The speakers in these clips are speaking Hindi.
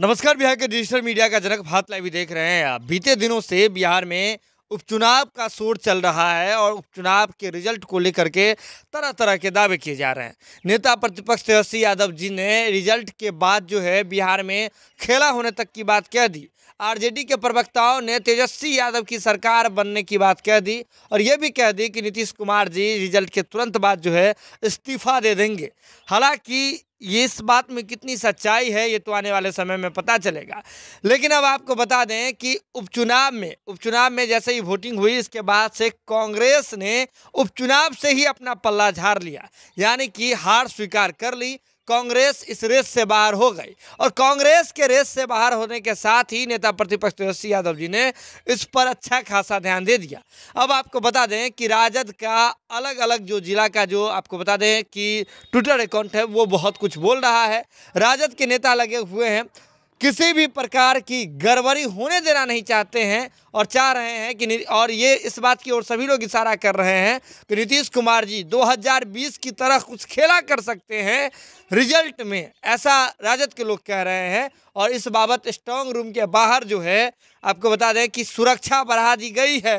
नमस्कार बिहार के डिजिटल मीडिया का जनक भात लाइव देख रहे हैं आप बीते दिनों से बिहार में उपचुनाव का शोर चल रहा है और उपचुनाव के रिजल्ट को लेकर के तरह तरह के दावे किए जा रहे हैं नेता प्रतिपक्ष तेजस्वी यादव जी ने रिजल्ट के बाद जो है बिहार में खेला होने तक की बात कह दी आरजेडी के प्रवक्ताओं ने तेजस्वी यादव की सरकार बनने की बात कह दी और ये भी कह दी कि नीतीश कुमार जी रिजल्ट के तुरंत बाद जो है इस्तीफा दे देंगे हालांकि ये इस बात में कितनी सच्चाई है ये तो आने वाले समय में पता चलेगा लेकिन अब आपको बता दें कि उपचुनाव में उपचुनाव में जैसे ही वोटिंग हुई इसके बाद से कांग्रेस ने उपचुनाव से ही अपना पल्ला झाड़ लिया यानी कि हार स्वीकार कर ली कांग्रेस इस रेस से बाहर हो गई और कांग्रेस के रेस से बाहर होने के साथ ही नेता प्रतिपक्ष तेजस्वी तो यादव जी ने इस पर अच्छा खासा ध्यान दे दिया अब आपको बता दें कि राजद का अलग अलग जो जिला का जो आपको बता दें कि ट्विटर अकाउंट है वो बहुत कुछ बोल रहा है राजद के नेता लगे हुए हैं किसी भी प्रकार की गड़बड़ी होने देना नहीं चाहते हैं और चाह रहे हैं कि और ये इस बात की ओर सभी लोग इशारा कर रहे हैं कि नीतीश कुमार जी 2020 की तरह कुछ खेला कर सकते हैं रिजल्ट में ऐसा राजद के लोग कह रहे हैं और इस बाबत स्ट्रॉन्ग रूम के बाहर जो है आपको बता दें कि सुरक्षा बढ़ा दी गई है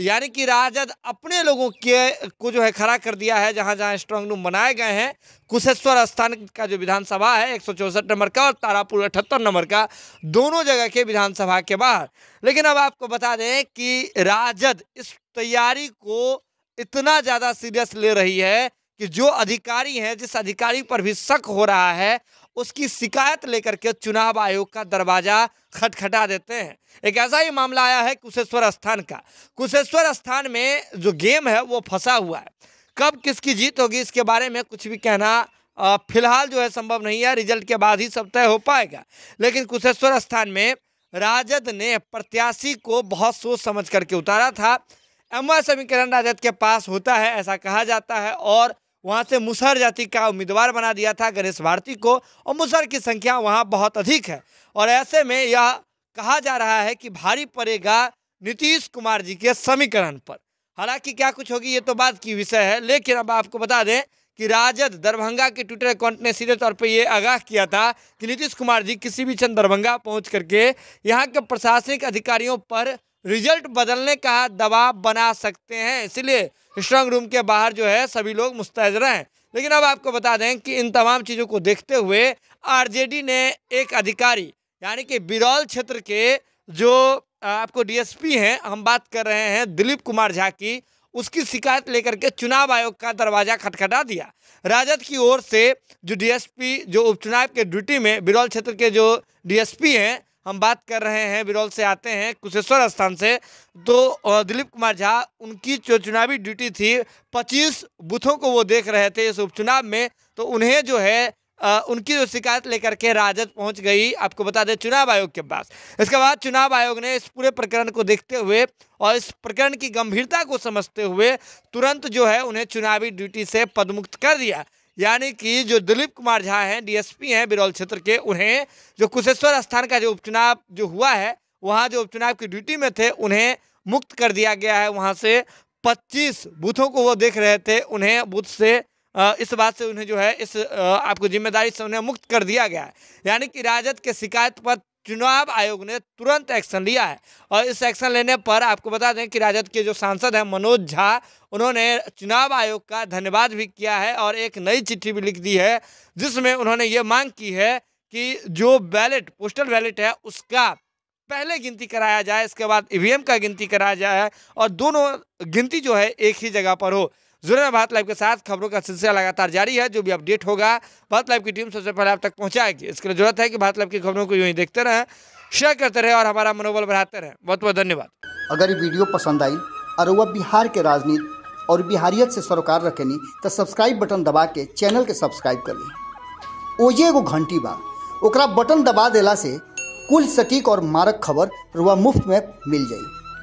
यानी कि राजद अपने लोगों के को जो है खड़ा कर दिया है जहां जहां स्ट्रांग रूम बनाए गए हैं कुशेश्वर स्थान का जो विधानसभा है एक नंबर का और तारापुर अठहत्तर नंबर का दोनों जगह के विधानसभा के बाहर लेकिन अब आपको बता दें कि राजद इस तैयारी को इतना ज़्यादा सीरियस ले रही है कि जो अधिकारी हैं जिस अधिकारी पर भी शक हो रहा है उसकी शिकायत लेकर के चुनाव आयोग का दरवाज़ा खटखटा देते हैं एक ऐसा ही मामला आया है कुशेश्वर स्थान का कुशेश्वर स्थान में जो गेम है वो फंसा हुआ है कब किसकी जीत होगी इसके बारे में कुछ भी कहना फिलहाल जो है संभव नहीं है रिजल्ट के बाद ही सब तय हो पाएगा लेकिन कुशेश्वर स्थान में राजद ने प्रत्याशी को बहुत सोच समझ करके उतारा था एम समीकरण राजद के पास होता है ऐसा कहा जाता है और वहाँ से मुसहर जाति का उम्मीदवार बना दिया था गणेश भारती को और मुसहर की संख्या वहाँ बहुत अधिक है और ऐसे में यह कहा जा रहा है कि भारी पड़ेगा नीतीश कुमार जी के समीकरण पर हालांकि क्या कुछ होगी ये तो बात की विषय है लेकिन अब आपको बता दें कि राजद दरभंगा के ट्विटर अकाउंट ने सीधे तौर पर यह आगाह किया था कि नीतीश कुमार जी किसी भी क्षण दरभंगा पहुंच करके यहाँ के प्रशासनिक अधिकारियों पर रिजल्ट बदलने का दबाव बना सकते हैं इसलिए स्ट्रांग रूम के बाहर जो है सभी लोग मुस्तैद हैं लेकिन अब आपको बता दें कि इन तमाम चीज़ों को देखते हुए आरजेडी ने एक अधिकारी यानी कि बिरौल क्षेत्र के जो आपको डीएसपी हैं हम बात कर रहे हैं दिलीप कुमार झा की उसकी शिकायत लेकर के चुनाव आयोग का दरवाज़ा खटखटा दिया राजद की ओर से जो डीएसपी जो उपचुनाव के ड्यूटी में बिरौल क्षेत्र के जो डीएसपी हैं हम बात कर रहे हैं बिरौल से आते हैं कुशेश्वर स्थान से तो दिलीप कुमार झा उनकी जो चुनावी ड्यूटी थी 25 बूथों को वो देख रहे थे इस उपचुनाव में तो उन्हें जो है आ, उनकी जो शिकायत लेकर के राजद पहुंच गई आपको बता दें चुनाव आयोग के पास इसके बाद चुनाव आयोग ने इस पूरे प्रकरण को देखते हुए और इस प्रकरण की गंभीरता को समझते हुए तुरंत जो है उन्हें चुनावी ड्यूटी से पदमुक्त कर दिया यानी कि जो दिलीप कुमार झा हैं डीएसपी हैं बिरौल क्षेत्र के उन्हें जो कुशेश्वर स्थान का जो उपचुनाव जो हुआ है वहाँ जो उपचुनाव की ड्यूटी में थे उन्हें मुक्त कर दिया गया है वहाँ से 25 बूथों को वो देख रहे थे उन्हें बूथ से इस बात से उन्हें जो है इस आपको जिम्मेदारी से उन्हें मुक्त कर दिया गया है यानी कि राजद के शिकायत पर चुनाव आयोग ने तुरंत एक्शन लिया है और इस एक्शन लेने पर आपको बता दें कि राजद के जो सांसद हैं मनोज झा उन्होंने चुनाव आयोग का धन्यवाद भी किया है और एक नई चिट्ठी भी लिख दी है जिसमें उन्होंने ये मांग की है कि जो बैलेट पोस्टल बैलेट है उसका पहले गिनती कराया जाए इसके बाद ईवीएम का गिनती कराया जाए और दोनों गिनती जो है एक ही जगह पर हो जुर्म भारत लाइव के साथ खबरों का सिलसिला लगातार जारी है जो भी अपडेट होगा भारत लाइव की टीम सबसे पहले आप तक पहुँचाएगी इसके लिए जरूरत है कि भारत लाइव की खबरों को यूँ ही देखते रहें शेयर करते रहे और हमारा मनोबल बढ़ाते रहे बहुत बहुत धन्यवाद अगर ये वीडियो पसंद आई और वह बिहार के राजनीति और बिहारियत से सरोकार रखेनी तो सब्सक्राइब बटन दबा के चैनल के सब्सक्राइब कर ली ओजे एगो घंटी बा ओकरा बटन दबा दिला से कुल सटीक और मारक खबर रुआ मुफ्त में मिल जाएगी